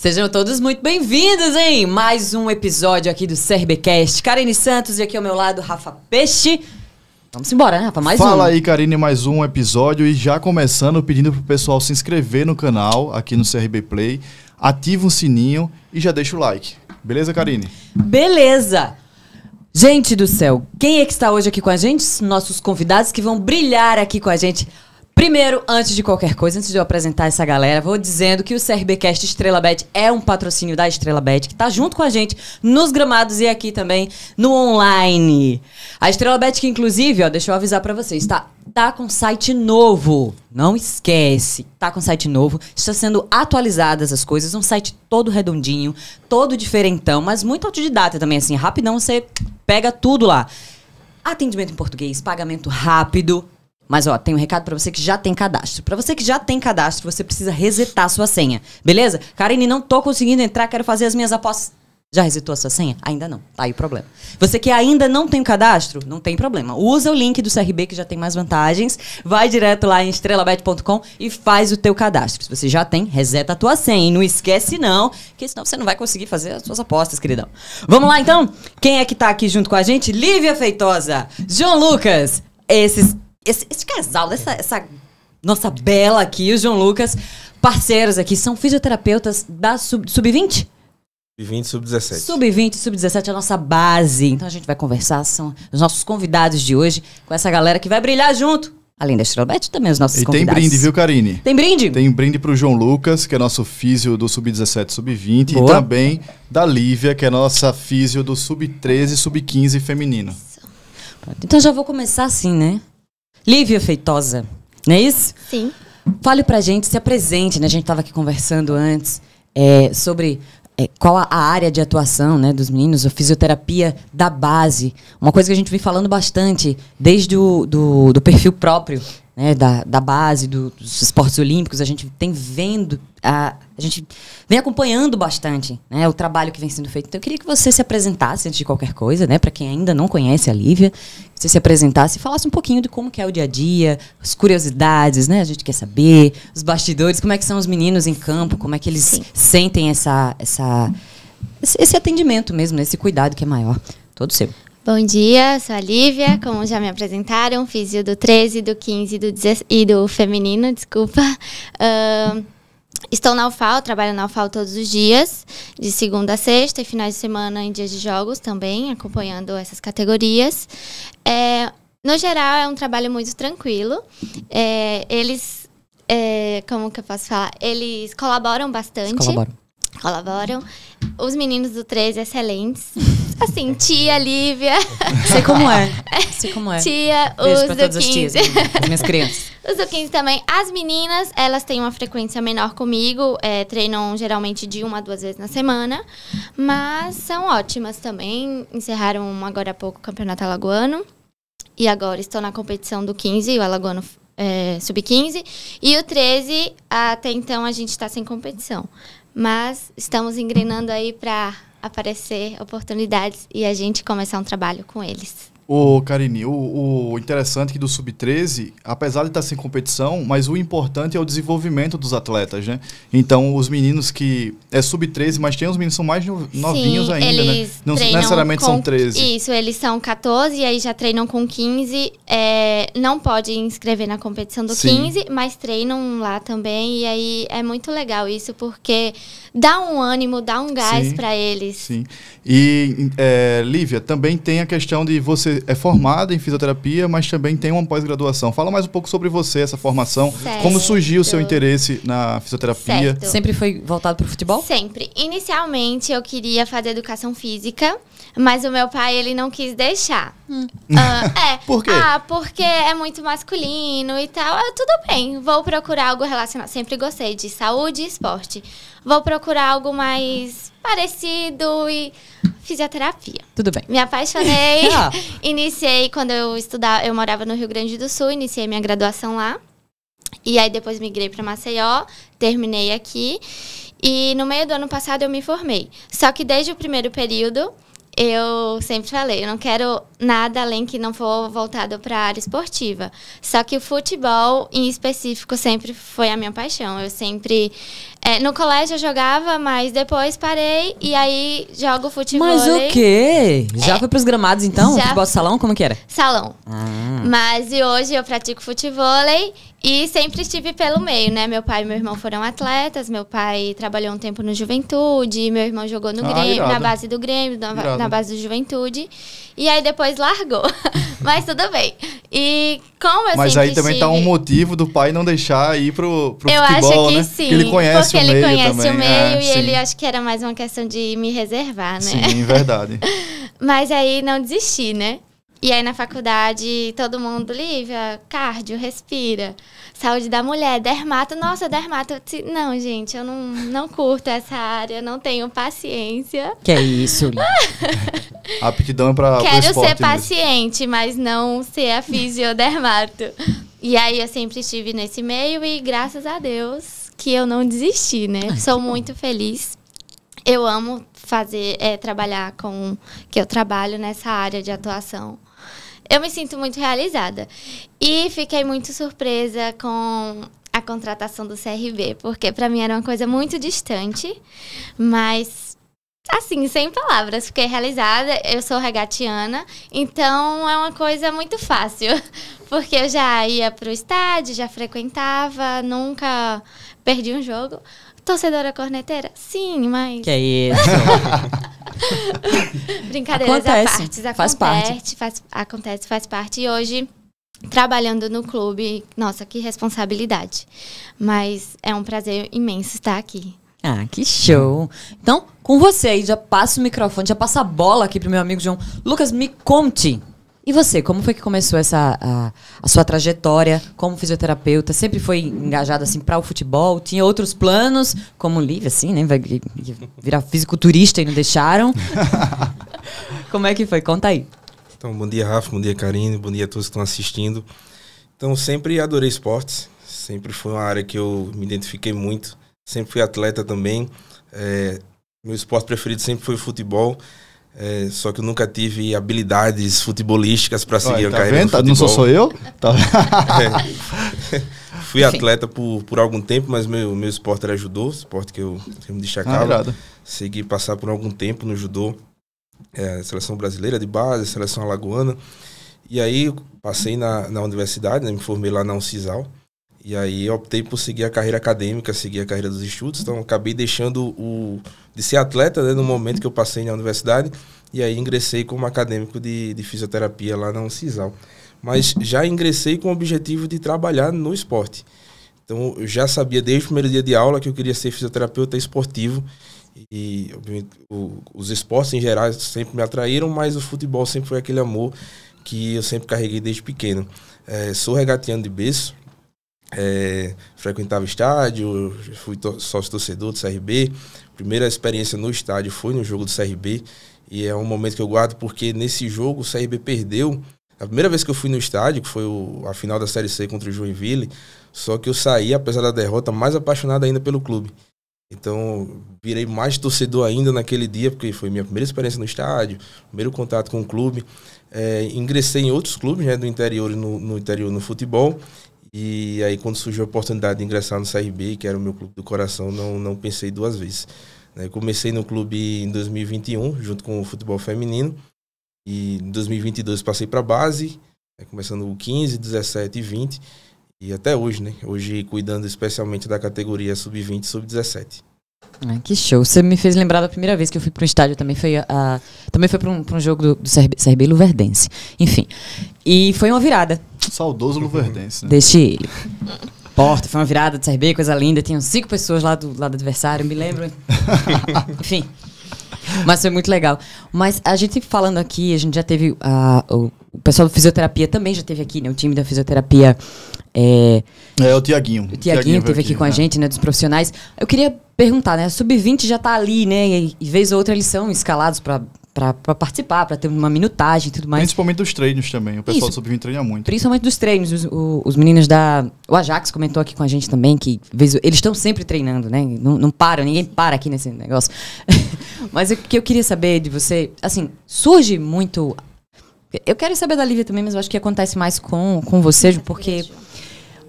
Sejam todos muito bem-vindos, hein? Mais um episódio aqui do CRBcast. Karine Santos e aqui ao meu lado, Rafa Peixe. Vamos embora, né, Rafa? Mais Fala um. aí, Karine, mais um episódio. E já começando, pedindo pro pessoal se inscrever no canal aqui no CRB Play. Ativa o sininho e já deixa o like. Beleza, Karine? Beleza! Gente do céu, quem é que está hoje aqui com a gente? Nossos convidados que vão brilhar aqui com a gente Primeiro, antes de qualquer coisa, antes de eu apresentar essa galera, vou dizendo que o CRBcast Estrela Bet é um patrocínio da Estrela Bet, que está junto com a gente nos gramados e aqui também no online. A Estrela Bet, que inclusive, ó, deixa eu avisar para vocês, tá tá com site novo. Não esquece, tá com site novo. Está sendo atualizadas as coisas, um site todo redondinho, todo diferentão, mas muito autodidata também assim, rapidão você pega tudo lá. Atendimento em português, pagamento rápido, mas ó, tem um recado para você que já tem cadastro. Para você que já tem cadastro, você precisa resetar sua senha. Beleza? Karine, não tô conseguindo entrar, quero fazer as minhas apostas. Já resetou a sua senha? Ainda não. Tá aí o problema. Você que ainda não tem o cadastro, não tem problema. Usa o link do CRB que já tem mais vantagens. Vai direto lá em estrelabet.com e faz o teu cadastro. Se você já tem, reseta a tua senha. E não esquece não, que senão você não vai conseguir fazer as suas apostas, queridão. Vamos lá então? Quem é que tá aqui junto com a gente? Lívia Feitosa, João Lucas, esses esse, esse casal, essa, essa nossa bela aqui, o João Lucas, parceiros aqui, são fisioterapeutas da Sub-20? sub 20 Sub-20 sub-17. Sub-20 sub-17 é a nossa base. Então a gente vai conversar, são os nossos convidados de hoje, com essa galera que vai brilhar junto. Além da Estrelbet, também os nossos e convidados. tem brinde, viu, Karine? Tem brinde? Tem brinde pro João Lucas, que é nosso físio do Sub-17 Sub-20. E também da Lívia, que é nossa físio do Sub-13 Sub-15 feminino. Então já vou começar assim, né? Lívia Feitosa, não é isso? Sim. Fale pra gente, se apresente, né? A gente estava aqui conversando antes é, sobre é, qual a, área de atuação né, dos meninos, a fisioterapia da base. Uma coisa que a gente vem falando bastante desde o do, do perfil próprio né, da, da base, do, dos esportes olímpicos, a gente tem vendo, a, a gente vem acompanhando bastante né, o trabalho que vem sendo feito. Então eu queria que você se apresentasse antes de qualquer coisa, né, para quem ainda não conhece a Lívia, você se apresentasse e falasse um pouquinho de como é o dia a dia, as curiosidades, né? A gente quer saber, os bastidores, como é que são os meninos em campo, como é que eles Sim. sentem essa, essa, esse atendimento mesmo, esse cuidado que é maior. Todo seu. Bom dia, sou a Lívia, como já me apresentaram, fiz do 13, do 15 do 10, e do feminino, desculpa. Uh, Estou na UFAO, trabalho na UFAO todos os dias, de segunda a sexta e finais de semana em dias de jogos também, acompanhando essas categorias. É, no geral, é um trabalho muito tranquilo. É, eles, é, como que eu posso falar? Eles colaboram bastante. Eles colaboram. Colaboram. Os meninos do 13, excelentes. Assim, tia Lívia. Sei como é. Sei como é. Tia, Beijo os do 15. minhas crianças. Os do 15 também. As meninas, elas têm uma frequência menor comigo, é, treinam geralmente de uma a duas vezes na semana, mas são ótimas também. Encerraram agora há pouco o Campeonato Alagoano. E agora estou na competição do 15, o Alagoano é, Sub-15. E o 13, até então a gente está sem competição. Mas estamos engrenando aí para aparecer oportunidades e a gente começar um trabalho com eles. Ô, Karine, o, o interessante é que do Sub-13, apesar de estar tá sem competição, mas o importante é o desenvolvimento dos atletas, né? Então, os meninos que. É Sub-13, mas tem os meninos que são mais novinhos Sim, ainda, né? Não necessariamente com, são 13. Isso, eles são 14 e aí já treinam com 15. É, não pode inscrever na competição do Sim. 15, mas treinam lá também. E aí é muito legal isso, porque dá um ânimo, dá um gás para eles. Sim. E, é, Lívia, também tem a questão de você é formada em fisioterapia, mas também tem uma pós-graduação. Fala mais um pouco sobre você, essa formação. Certo. Como surgiu o seu interesse na fisioterapia? Certo. Sempre foi voltado para o futebol? Sempre. Inicialmente eu queria fazer educação física, mas o meu pai ele não quis deixar. Hum. Ah, é. Por quê? Ah, porque é muito masculino e tal. Ah, tudo bem, vou procurar algo relacionado. Sempre gostei de saúde e esporte vou procurar algo mais parecido e fisioterapia. Tudo bem. Me apaixonei. Ah. Iniciei quando eu estudava, eu morava no Rio Grande do Sul, iniciei minha graduação lá. E aí depois migrei para Maceió, terminei aqui. E no meio do ano passado eu me formei. Só que desde o primeiro período, eu sempre falei, eu não quero nada além que não for voltado para a área esportiva. Só que o futebol, em específico, sempre foi a minha paixão. Eu sempre. É, no colégio eu jogava, mas depois parei e aí jogo futebol. Mas o quê? Já é, foi os gramados então? Já... Futebol salão? Como que era? Salão. Ah. Mas e hoje eu pratico futebol e sempre estive pelo meio, né? Meu pai e meu irmão foram atletas, meu pai trabalhou um tempo no Juventude, meu irmão jogou no ah, Grêmio, irado. na base do Grêmio, na, na base do Juventude. E aí depois largou. Mas tudo bem. E como eu Mas aí também tá estive... tá um motivo do pai não deixar ir pro, pro eu futebol, acho que né? sim. Porque ele conhece porque o meio conhece também. o é, meio é, e sim. ele acho que era mais uma questão de me reservar, né? Sim, verdade. Mas aí não desisti, né? E aí na faculdade, todo mundo, Lívia, cardio, respira, saúde da mulher, dermato, nossa, dermato. Não, gente, eu não, não curto essa área, não tenho paciência. Que é isso, Lívia? A aptidão para pra Quero ser paciente, mesmo. mas não ser a fisiodermato. e aí eu sempre estive nesse meio e graças a Deus que eu não desisti, né? Ai, Sou muito bom. feliz. Eu amo fazer é, trabalhar com que eu trabalho nessa área de atuação eu me sinto muito realizada. E fiquei muito surpresa com a contratação do CRB, porque para mim era uma coisa muito distante, mas assim, sem palavras, fiquei realizada. Eu sou regatiana, então é uma coisa muito fácil, porque eu já ia pro estádio, já frequentava, nunca perdi um jogo, Torcedora corneteira? Sim, mas. Que é isso? Brincadeiras acontece, à parte, acontece, faz parte. Faz, acontece, faz parte. E hoje, trabalhando no clube, nossa, que responsabilidade. Mas é um prazer imenso estar aqui. Ah, que show! Então, com você aí, já passa o microfone, já passa a bola aqui pro meu amigo João. Lucas, me conte e você, como foi que começou essa a, a sua trajetória como fisioterapeuta? Sempre foi engajado assim para o futebol? Tinha outros planos, como livre assim, né? Vai virar fisiculturista e não deixaram. como é que foi? Conta aí. Então, bom dia, Rafa, bom dia, Karine, bom dia a todos que estão assistindo. Então, sempre adorei esportes, sempre foi uma área que eu me identifiquei muito, sempre fui atleta também. É, meu esporte preferido sempre foi futebol. É, só que eu nunca tive habilidades futebolísticas para seguir Olha, tá a carreira. Vendo? Não sou, sou eu? Tá... é. Fui Enfim. atleta por, por algum tempo, mas meu, meu esporte era judô, esporte que eu, que eu me ah, destacava. Ah, Segui passar por algum tempo no judô, é, seleção brasileira de base, seleção alagoana. E aí passei na, na universidade, né, me formei lá na Uncisal. E aí optei por seguir a carreira acadêmica, seguir a carreira dos estudos. Então acabei deixando o de ser atleta né, no momento que eu passei na universidade. E aí ingressei como acadêmico de, de fisioterapia lá na Uncisal. Mas já ingressei com o objetivo de trabalhar no esporte. Então eu já sabia desde o primeiro dia de aula que eu queria ser fisioterapeuta esportivo. E o, os esportes em geral sempre me atraíram, mas o futebol sempre foi aquele amor que eu sempre carreguei desde pequeno. É, sou regateando de berço, é, frequentava estádio, fui to sócio torcedor do CRB. Primeira experiência no estádio foi no jogo do CRB. E é um momento que eu guardo porque nesse jogo o CRB perdeu. A primeira vez que eu fui no estádio, que foi o, a final da Série C contra o Joinville, só que eu saí, apesar da derrota, mais apaixonado ainda pelo clube. Então, virei mais torcedor ainda naquele dia, porque foi minha primeira experiência no estádio, primeiro contato com o clube. É, ingressei em outros clubes né, do interior no, no interior no futebol e aí, quando surgiu a oportunidade de ingressar no CRB, que era o meu clube do coração, não, não pensei duas vezes. Né? comecei no clube em 2021, junto com o futebol feminino. E em 2022 passei para a base, né? começando o 15, 17 e 20. E até hoje, né? Hoje cuidando especialmente da categoria sub-20 e sub-17 que show. Você me fez lembrar da primeira vez que eu fui para um estádio, também foi, também foi para um, um, jogo do, do Luverdense. Enfim. E foi uma virada. Saudoso Luverdense. Né? Deixe ele. Porta, foi uma virada do CRB, coisa linda. Tinham cinco pessoas lá do lado adversário, me lembro. Enfim. Mas foi muito legal. Mas a gente falando aqui, a gente já teve. Uh, o pessoal da fisioterapia também já teve aqui, né? O time da fisioterapia. É, é o Tiaguinho. O Tiaguinho teve aqui, aqui com né? a gente, né? Dos profissionais. Eu queria perguntar, né? Sub-20 já tá ali, né? E, e vez ou outra eles são escalados para para participar, para ter uma minutagem e tudo mais. Principalmente dos treinos também. O pessoal sub do treina muito. Principalmente dos treinos. Os, o, os, meninos da. O Ajax comentou aqui com a gente também que eles estão sempre treinando, né? Não, não param, ninguém para aqui nesse negócio. Mas o que eu queria saber de você, assim, surge muito. Eu quero saber da Lívia também, mas eu acho que acontece mais com, com você, porque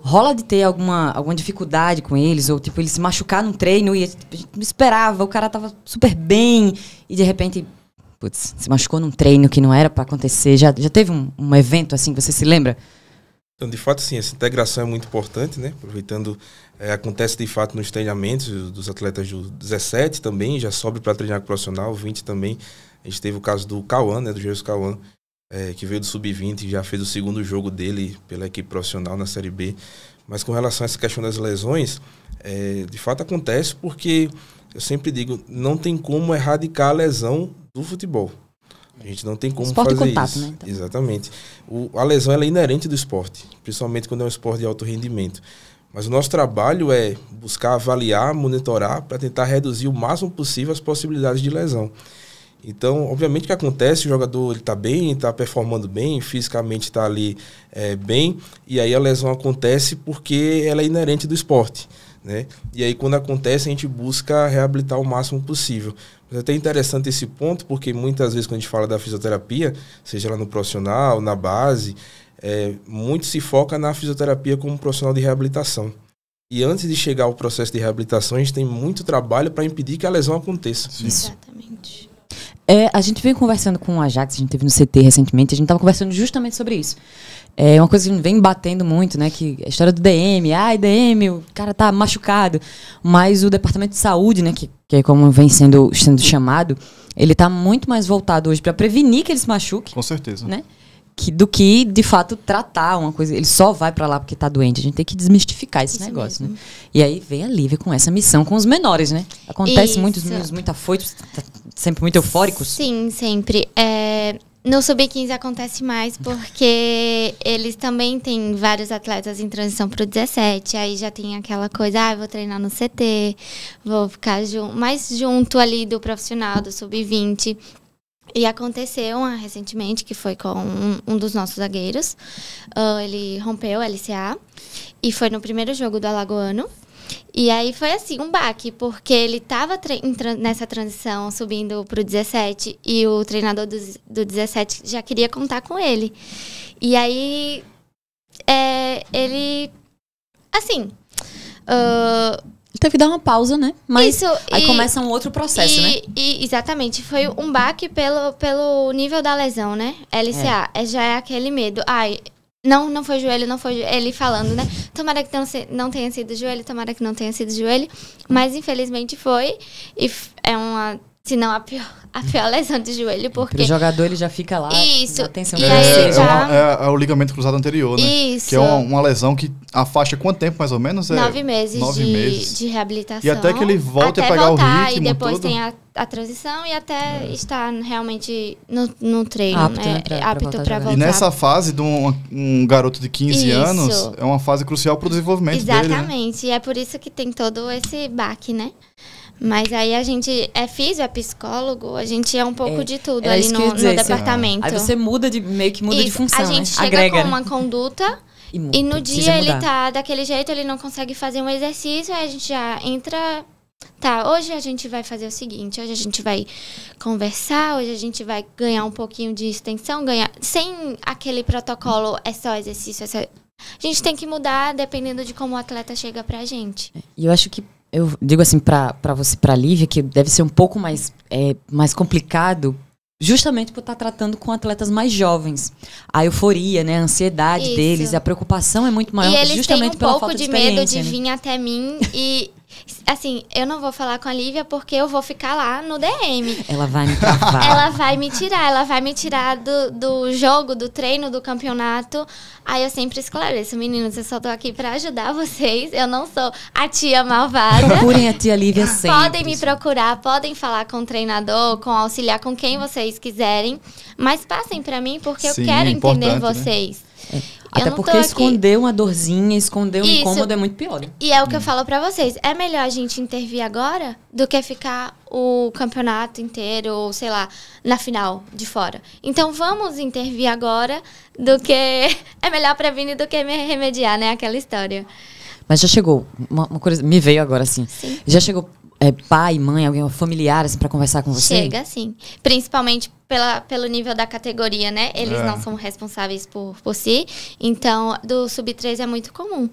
rola de ter alguma, alguma dificuldade com eles, ou tipo, eles se machucar num treino e a gente não esperava, o cara tava super bem, e de repente, putz, se machucou num treino que não era para acontecer. Já, já teve um, um evento assim, você se lembra? Então, de fato, sim, essa integração é muito importante, né? Aproveitando, é, acontece de fato nos treinamentos dos atletas do 17 também, já sobe para treinar com o profissional, 20 também. A gente teve o caso do Cauã, né? Do Jesus Cauã, é, que veio do Sub-20 e já fez o segundo jogo dele pela equipe profissional na Série B. Mas com relação a essa questão das lesões, é, de fato acontece porque, eu sempre digo, não tem como erradicar a lesão do futebol. A gente não tem como esporte fazer contato, isso. Né, então. Exatamente. O, a lesão é inerente do esporte, principalmente quando é um esporte de alto rendimento. Mas o nosso trabalho é buscar avaliar, monitorar, para tentar reduzir o máximo possível as possibilidades de lesão. Então, obviamente que acontece, o jogador está bem, está performando bem, fisicamente está ali é, bem, e aí a lesão acontece porque ela é inerente do esporte. Né? E aí, quando acontece, a gente busca reabilitar o máximo possível. Mas é até interessante esse ponto, porque muitas vezes quando a gente fala da fisioterapia, seja lá no profissional, na base, é, muito se foca na fisioterapia como profissional de reabilitação. E antes de chegar ao processo de reabilitação, a gente tem muito trabalho para impedir que a lesão aconteça. Sim. Exatamente. É, a gente veio conversando com o Ajax, a gente teve no CT recentemente, a gente estava conversando justamente sobre isso. É uma coisa que vem batendo muito, né? Que a história do DM, ai, DM, o cara tá machucado. Mas o departamento de saúde, né, que, que é como vem sendo, sendo chamado, ele tá muito mais voltado hoje para prevenir que ele se machuque. Com certeza. Né? Que, do que de fato tratar uma coisa. Ele só vai para lá porque está doente. A gente tem que desmistificar esse Isso negócio, né? mesmo. né? E aí vem a Lívia com essa missão com os menores, né? Acontece Isso. muitos meninos muito afoitos, tá sempre muito eufóricos. Sim, sempre. É, no Sub-15 acontece mais porque eles também têm vários atletas em transição para o 17. Aí já tem aquela coisa, ah, vou treinar no CT, vou ficar jun mais junto ali do profissional, do Sub-20. E aconteceu uma recentemente, que foi com um, um dos nossos zagueiros. Uh, ele rompeu o LCA e foi no primeiro jogo do Alagoano. E aí foi assim, um baque, porque ele estava nessa transição, subindo para o 17, e o treinador do, do 17 já queria contar com ele. E aí é, ele. Assim. Uh, Teve que dar uma pausa, né? Mas Isso, aí e, começa um outro processo, e, né? E, exatamente. Foi um baque pelo, pelo nível da lesão, né? LCA. É. É, já é aquele medo. Ai, não, não foi joelho, não foi joelho. Ele falando, né? Tomara que não, não tenha sido joelho, tomara que não tenha sido joelho. Mas infelizmente foi. E é uma não a pior, a pior lesão de joelho, porque... O jogador, ele já fica lá. Isso. e né? é, é, já... é, é, o ligamento cruzado anterior, né? Isso. Que é uma, uma lesão que afasta quanto tempo, mais ou menos? É nove meses, nove de, meses. de reabilitação. E até que ele volte até a pegar voltar, o ritmo E depois todo. tem a, a, transição e até é. estar realmente no, no treino, apto, né? né? Pra, apto para voltar. E nessa fase de um, um garoto de 15 isso. anos, é uma fase crucial para o desenvolvimento né? Exatamente. dele, Exatamente. Né? E é por isso que tem todo esse baque, né? Mas aí a gente é físico, é psicólogo, a gente é um pouco é, de tudo ali no, dizer, no assim, departamento. Aí você muda de meio que muda Isso, de função. A né? gente né? chega Agrega. com uma conduta e, muda, e no dia ele tá daquele jeito, ele não consegue fazer um exercício, aí a gente já entra. Tá, hoje a gente vai fazer o seguinte, hoje a gente vai conversar, hoje a gente vai ganhar um pouquinho de extensão, ganhar. Sem aquele protocolo, é só exercício, é só... A gente tem que mudar dependendo de como o atleta chega pra gente. É, e eu acho que eu digo assim para você, para Lívia, que deve ser um pouco mais, é, mais complicado, justamente por estar tá tratando com atletas mais jovens. A euforia, né, a ansiedade Isso. deles, a preocupação é muito maior, e eles justamente têm um pouco falta de, de medo de né? vir até mim e Assim, eu não vou falar com a Lívia porque eu vou ficar lá no DM. Ela vai me travar. ela vai me tirar, ela vai me tirar do, do jogo, do treino, do campeonato. Aí eu sempre esclareço, meninos, eu só tô aqui pra ajudar vocês. Eu não sou a tia malvada. Procurem a tia Lívia sempre. Podem me procurar, podem falar com o treinador, com o auxiliar, com quem vocês quiserem. Mas passem pra mim porque Sim, eu quero é entender né? vocês. Né? É. Eu Até porque esconder uma dorzinha, esconder um Isso. incômodo é muito pior. E é o que hum. eu falo para vocês. É melhor a gente intervir agora do que ficar o campeonato inteiro, ou sei lá, na final de fora. Então vamos intervir agora do que. É melhor prevenir do que me remediar, né? Aquela história. Mas já chegou. Uma, uma coisa. Me veio agora assim. Sim. Já chegou é, pai, mãe, alguém familiar assim para conversar com você? Chega, sim. Principalmente pela, pelo nível da categoria, né? Eles é. não são responsáveis por, por si. Então, do sub 3 é muito comum.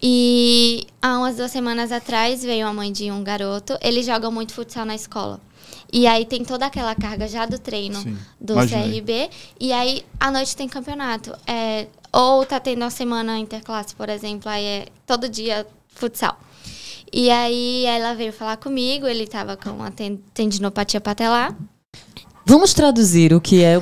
E há umas duas semanas atrás veio a mãe de um garoto. Eles jogam muito futsal na escola. E aí tem toda aquela carga já do treino sim, do imaginei. CRB. E aí, à noite tem campeonato. É, ou tá tendo a semana interclasse, por exemplo, aí é todo dia futsal. E aí ela veio falar comigo, ele estava com uma tendinopatia patelar. Vamos traduzir o que é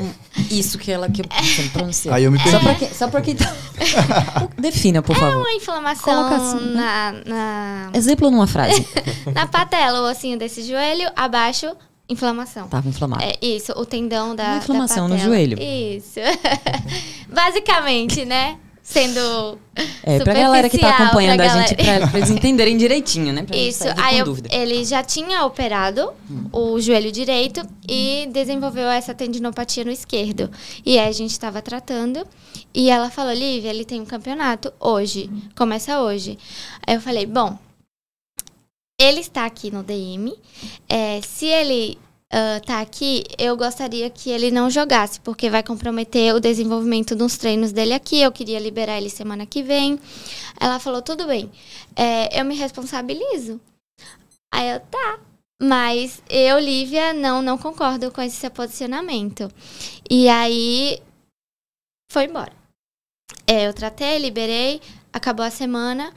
isso que ela que eu pronunciei. Aí eu me perdi. Só para quem, quem tá- Defina, por é favor. É uma inflamação assim, né? na, na... Exemplo numa frase. na patela, o ossinho desse joelho, abaixo, inflamação. Tava inflamado. É, isso, o tendão da Uma inflamação da no joelho. Isso. Basicamente, né? sendo. É, pra galera que tá acompanhando a gente, pra, pra, eles entenderem direitinho, né? Pra Isso, aí eu, ele já tinha operado hum. o joelho direito e desenvolveu essa tendinopatia no esquerdo. E aí a gente tava tratando e ela falou: Lívia, ele tem um campeonato hoje, começa hoje. Aí eu falei: bom, ele está aqui no DM, é, se ele uh, tá aqui, eu gostaria que ele não jogasse, porque vai comprometer o desenvolvimento dos treinos dele aqui. Eu queria liberar ele semana que vem. Ela falou: tudo bem, é, eu me responsabilizo. Aí eu, tá. Mas eu, Lívia, não, não concordo com esse seu posicionamento. E aí foi embora. É, eu tratei, liberei, acabou a semana.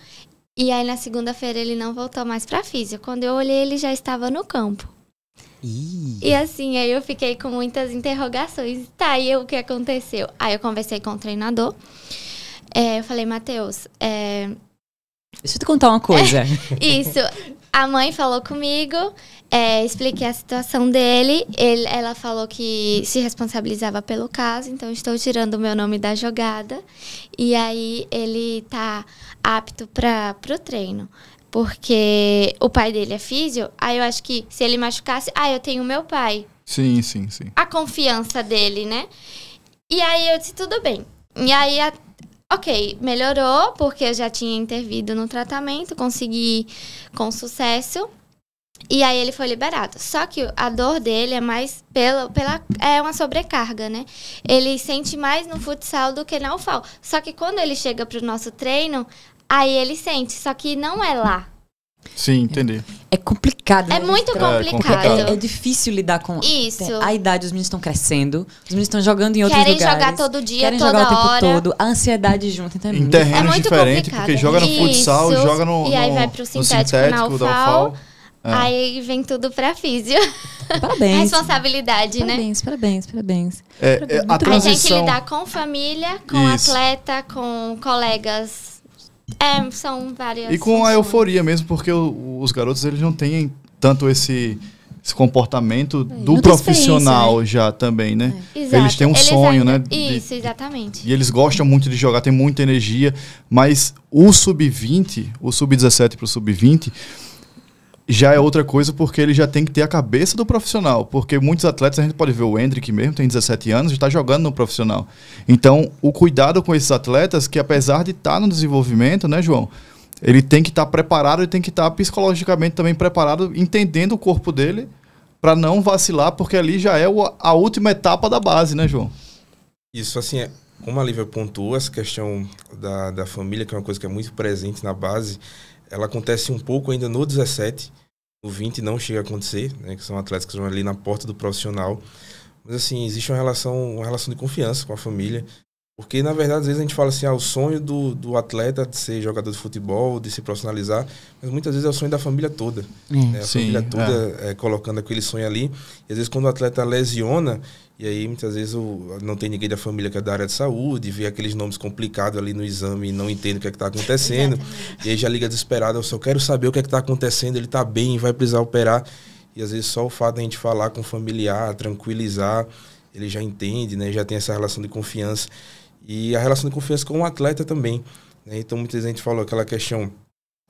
E aí na segunda-feira ele não voltou mais para física. Quando eu olhei, ele já estava no campo. Ih. E assim, aí eu fiquei com muitas interrogações. Tá, e o que aconteceu? Aí eu conversei com o treinador. É, eu falei, Matheus, é... Deixa eu te contar uma coisa. Isso. A mãe falou comigo, é, expliquei a situação dele. Ele, ela falou que se responsabilizava pelo caso, então estou tirando o meu nome da jogada. E aí ele tá apto para o treino. Porque o pai dele é físio, aí eu acho que se ele machucasse, ah, eu tenho meu pai. Sim, sim, sim. A confiança dele, né? E aí eu disse, tudo bem. E aí, a... ok, melhorou, porque eu já tinha intervido no tratamento, consegui com sucesso. E aí ele foi liberado. Só que a dor dele é mais pela, pela é uma sobrecarga, né? Ele sente mais no futsal do que na UFAL. Só que quando ele chega pro nosso treino, Aí ele sente, só que não é lá. Sim, entendi. É complicado. É né? muito é complicado. É, é, difícil lidar com isso. A idade, os meninos estão crescendo, os meninos estão jogando em outros querem lugares. Querem jogar todo dia, querem toda jogar o tempo hora. todo. A ansiedade junto. Então é em terrenos é muito diferentes, porque joga no é isso. futsal, joga no. E aí no, vai pro sintético, sintético na UFAL. É. Aí vem tudo pra físio. Parabéns. Responsabilidade, parabéns, né? Parabéns, parabéns, parabéns. É, é parabéns. A, transição... a gente lidar com família, com isso. atleta, com colegas é, são várias. E com funções. a euforia mesmo, porque os garotos eles não têm tanto esse, esse comportamento é. do não profissional né? já também, né? É. Eles têm um eles sonho, ainda... né? Isso, exatamente. E eles gostam muito de jogar, tem muita energia, mas o sub-20, o sub-17 para o sub-20 já é outra coisa porque ele já tem que ter a cabeça do profissional. Porque muitos atletas, a gente pode ver o Hendrick mesmo, tem 17 anos, já está jogando no profissional. Então, o cuidado com esses atletas, que apesar de estar tá no desenvolvimento, né, João? Ele tem que estar tá preparado, ele tem que estar tá psicologicamente também preparado, entendendo o corpo dele, para não vacilar, porque ali já é a última etapa da base, né, João? Isso, assim, é, como a Lívia pontuou, essa questão da, da família, que é uma coisa que é muito presente na base, ela acontece um pouco ainda no 17, no 20 não chega a acontecer, né, que são atletas que estão ali na porta do profissional. Mas assim, existe uma relação, uma relação de confiança com a família. Porque, na verdade, às vezes a gente fala assim, ah, o sonho do, do atleta de ser jogador de futebol, de se profissionalizar, mas muitas vezes é o sonho da família toda. Hum, né? A sim, família toda é. É, colocando aquele sonho ali. E às vezes quando o atleta lesiona, e aí, muitas vezes, o, não tem ninguém da família que é da área de saúde, vê aqueles nomes complicados ali no exame e não entende o que é está acontecendo. E aí já liga desesperado, eu só quero saber o que é está acontecendo, ele está bem, vai precisar operar. E às vezes só o fato de a gente falar com o familiar, tranquilizar, ele já entende, né? já tem essa relação de confiança. E a relação de confiança com o atleta também. Né? Então, a gente falou aquela questão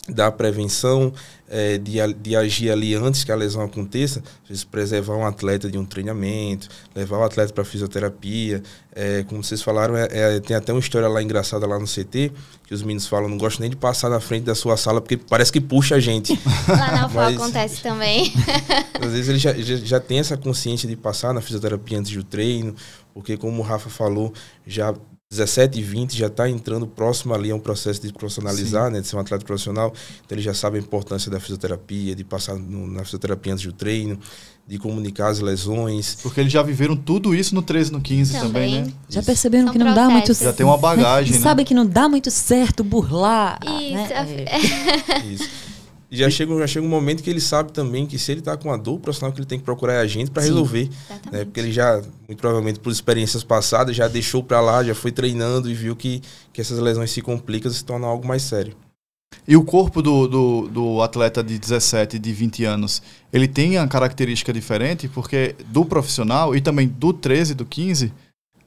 da prevenção, é, de, de agir ali antes que a lesão aconteça, às vezes preservar um atleta de um treinamento, levar o atleta para fisioterapia. É, como vocês falaram, é, é, tem até uma história lá engraçada lá no CT, que os meninos falam, não gosto nem de passar na frente da sua sala, porque parece que puxa a gente. Lá na UFAL acontece também. às vezes ele já, já, já tem essa consciência de passar na fisioterapia antes do treino, porque como o Rafa falou, já 17 e 20 já está entrando próximo ali a um processo de profissionalizar, né, de ser um atleta profissional. Então eles já sabem a importância da fisioterapia, de passar no, na fisioterapia antes do treino, de comunicar as lesões. Porque eles já viveram tudo isso no 13, no 15 também, também né? Já isso. perceberam São que não dá muito certo. Já tem uma bagagem, né? né? que não dá muito certo burlar. Isso. Né? É. isso. E já, e... Chega, já chega um momento que ele sabe também que se ele está com uma dor, o profissional que ele tem que procurar é a gente para resolver. Né? Porque ele já, muito provavelmente por experiências passadas, já deixou para lá, já foi treinando e viu que, que essas lesões se complicam se tornam algo mais sério. E o corpo do, do, do, atleta de 17, de 20 anos, ele tem uma característica diferente, porque do profissional e também do 13, do 15,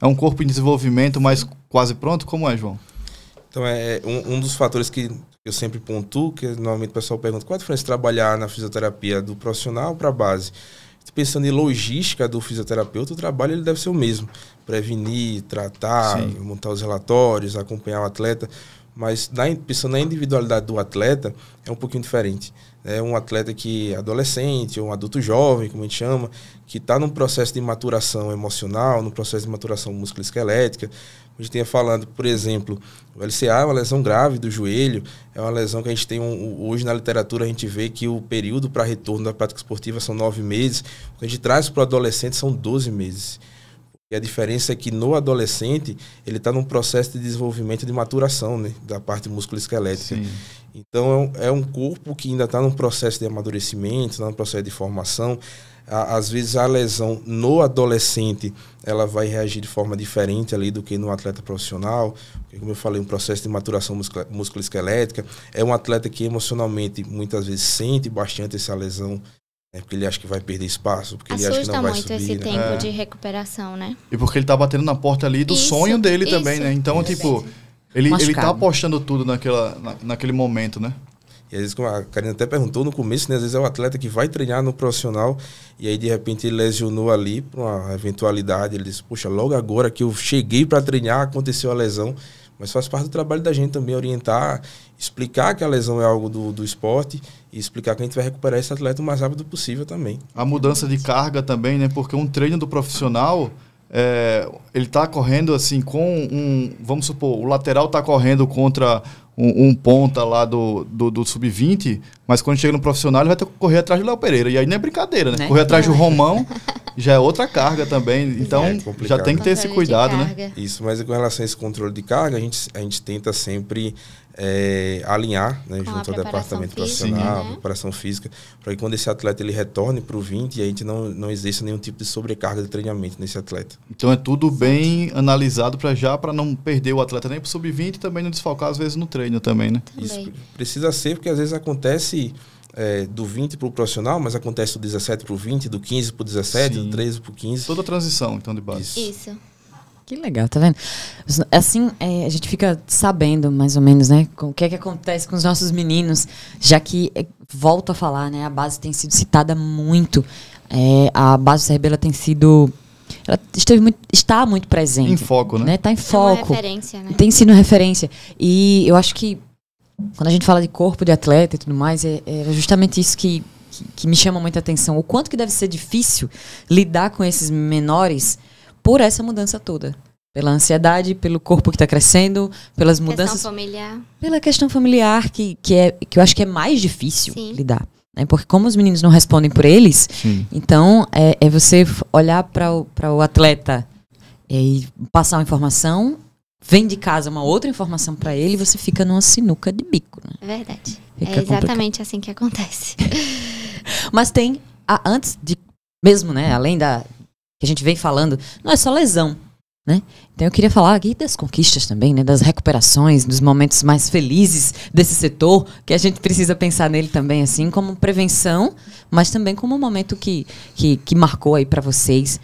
é um corpo em desenvolvimento mais quase pronto? Como é, João? Então, é, é um, um dos fatores que eu sempre pontuo, que normalmente o pessoal pergunta qual a diferença de trabalhar na fisioterapia do profissional para a base. Pensando em logística do fisioterapeuta, o trabalho ele deve ser o mesmo. Prevenir, tratar, Sim. montar os relatórios, acompanhar o atleta. Mas na, pensando na individualidade do atleta, é um pouquinho diferente. É um atleta que é adolescente, ou um adulto jovem, como a gente chama, que está num processo de maturação emocional, num processo de maturação musculoesquelética, gente tenha falado, por exemplo, o LCA é uma lesão grave do joelho, é uma lesão que a gente tem um, hoje na literatura a gente vê que o período para retorno da prática esportiva são nove meses, o que a gente traz para o adolescente são 12 meses. E a diferença é que no adolescente ele está num processo de desenvolvimento de maturação né, da parte musculoesquelética. Então é um, é um corpo que ainda está num processo de amadurecimento, está num processo de formação a, às vezes a lesão no adolescente ela vai reagir de forma diferente ali do que no atleta profissional. Porque, como eu falei, um processo de maturação musculoesquelética. É um atleta que emocionalmente muitas vezes sente bastante essa lesão né? porque ele acha que vai perder espaço, porque Assusta ele acha que não vai subir. muito esse né? tempo é. de recuperação, né? E porque ele tá batendo na porta ali do isso, sonho dele isso. também, né? Então, isso. tipo, ele, ele tá apostando tudo naquela, na, naquele momento, né? E às vezes, como a Karina até perguntou no começo, né? Às vezes é o um atleta que vai treinar no profissional e aí de repente ele lesionou ali para uma eventualidade. Ele disse, poxa, logo agora que eu cheguei para treinar, aconteceu a lesão. Mas faz parte do trabalho da gente também orientar, explicar que a lesão é algo do, do esporte e explicar que a gente vai recuperar esse atleta o mais rápido possível também. A mudança de carga também, né? Porque um treino do profissional. É, ele está correndo assim com um. Vamos supor, o lateral está correndo contra um, um, ponta lá do, do, do sub-20, mas quando chega no profissional ele vai ter que correr atrás do Léo Pereira. E aí não é brincadeira, né? né? Correr atrás do é. Romão já é outra carga também. É então é já tem que ter esse cuidado, né? Isso, mas com relação a esse controle de carga, a gente, a gente tenta sempre é, alinhar né, junto ao departamento física, profissional, né? preparação física, para que quando esse atleta ele retorne para o 20, a gente não, não exista nenhum tipo de sobrecarga de treinamento nesse atleta. Então é tudo bem analisado para já, para não perder o atleta nem para o sub-20 e também não desfalcar às vezes no treino também, né? Também. Isso precisa ser, porque às vezes acontece... É, do 20 para o profissional, mas acontece do 17 para o 20, do 15 para o 17, Sim. do 13 para o 15. Toda a transição, então, de base. Isso. Isso. Que legal, tá vendo? Assim, é, a gente fica sabendo, mais ou menos, né? O que é que acontece com os nossos meninos, já que, é, volto a falar, né? A base tem sido citada muito. É, a base cerebela tem sido ela esteve muito, está muito presente. Em foco, né? Está né, em é foco. É referência, né? Tem sido referência. E eu acho que quando a gente fala de corpo de atleta e tudo mais, é, é justamente isso que, que, que, me chama muita atenção. O quanto que deve ser difícil lidar com esses menores por essa mudança toda. Pela ansiedade, pelo corpo que está crescendo, pelas mudanças. Questão familiar. Pela questão familiar, que, que, é, que eu acho que é mais difícil Sim. lidar. Né? Porque, como os meninos não respondem por eles, Sim. então é, é, você olhar para o, o atleta é, e passar uma informação, vem de casa uma outra informação para ele e você fica numa sinuca de bico. Né? É verdade. Fica é exatamente complicado. assim que acontece. Mas tem, a, antes de mesmo, né, além da, que a gente vem falando, não é só lesão. Né? Então eu queria falar aqui das conquistas também, né? das recuperações, dos momentos mais felizes desse setor, que a gente precisa pensar nele também assim como prevenção, mas também como um momento que, que, que marcou aí para vocês